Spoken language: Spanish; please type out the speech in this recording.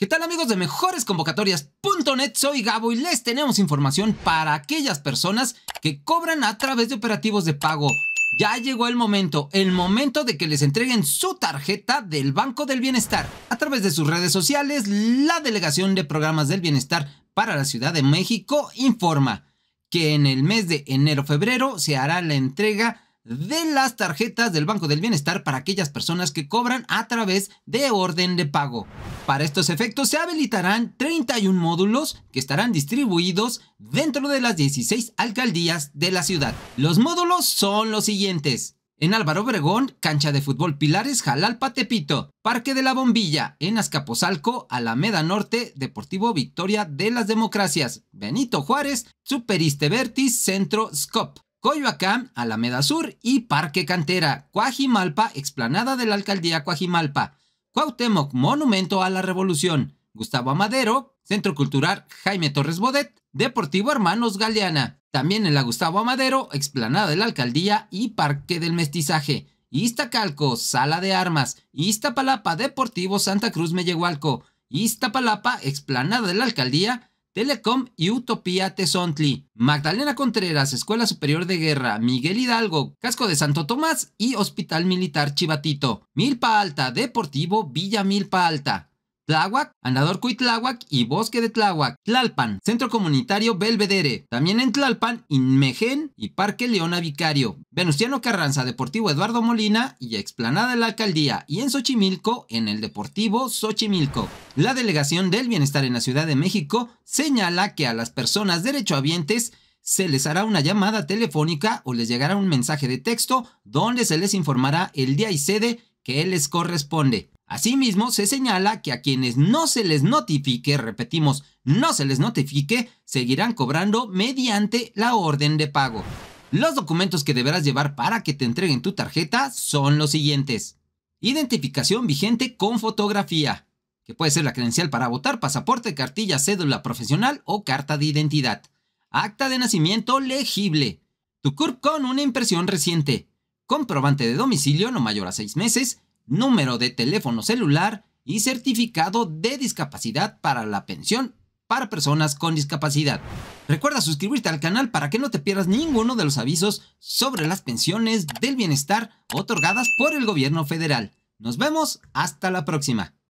¿Qué tal amigos de mejoresconvocatorias.net? Soy Gabo y les tenemos información para aquellas personas que cobran a través de operativos de pago. Ya llegó el momento, el momento de que les entreguen su tarjeta del Banco del Bienestar a través de sus redes sociales, la Delegación de Programas del Bienestar para la Ciudad de México informa que en el mes de enero-febrero se hará la entrega de las tarjetas del Banco del Bienestar para aquellas personas que cobran a través de orden de pago. Para estos efectos se habilitarán 31 módulos que estarán distribuidos dentro de las 16 alcaldías de la ciudad. Los módulos son los siguientes. En Álvaro Obregón, cancha de fútbol Pilares, jalal patepito Parque de la Bombilla, en Azcapotzalco, Alameda Norte, Deportivo Victoria de las Democracias, Benito Juárez, Superiste Centro Scop. Coyoacán, Alameda Sur y Parque Cantera, Cuajimalpa, explanada de la alcaldía Cuajimalpa, Cuauhtémoc, Monumento a la Revolución, Gustavo Amadero, Centro Cultural Jaime Torres Bodet, Deportivo Hermanos Galeana, también en la Gustavo Amadero, explanada de la alcaldía y Parque del Mestizaje, Iztacalco, Sala de Armas, Iztapalapa, Deportivo Santa Cruz Mellehualco, Iztapalapa, explanada de la alcaldía Telecom y Utopía Tezontli, Magdalena Contreras, Escuela Superior de Guerra, Miguel Hidalgo, Casco de Santo Tomás y Hospital Militar Chivatito, Milpa Alta, Deportivo Villa Milpa Alta. Tláhuac, Andador Cuitláhuac y Bosque de Tláhuac, Tlalpan, Centro Comunitario Belvedere, también en Tlalpan, Inmejen y Parque Leona Vicario, Venustiano Carranza, Deportivo Eduardo Molina y Explanada de la Alcaldía, y en Xochimilco, en el Deportivo Xochimilco. La Delegación del Bienestar en la Ciudad de México señala que a las personas derechohabientes se les hará una llamada telefónica o les llegará un mensaje de texto donde se les informará el día y sede les corresponde. Asimismo, se señala que a quienes no se les notifique, repetimos, no se les notifique, seguirán cobrando mediante la orden de pago. Los documentos que deberás llevar para que te entreguen tu tarjeta son los siguientes. Identificación vigente con fotografía, que puede ser la credencial para votar, pasaporte, cartilla, cédula profesional o carta de identidad. Acta de nacimiento legible. Tu CURP con una impresión reciente comprobante de domicilio no mayor a seis meses, número de teléfono celular y certificado de discapacidad para la pensión para personas con discapacidad. Recuerda suscribirte al canal para que no te pierdas ninguno de los avisos sobre las pensiones del bienestar otorgadas por el gobierno federal. Nos vemos hasta la próxima.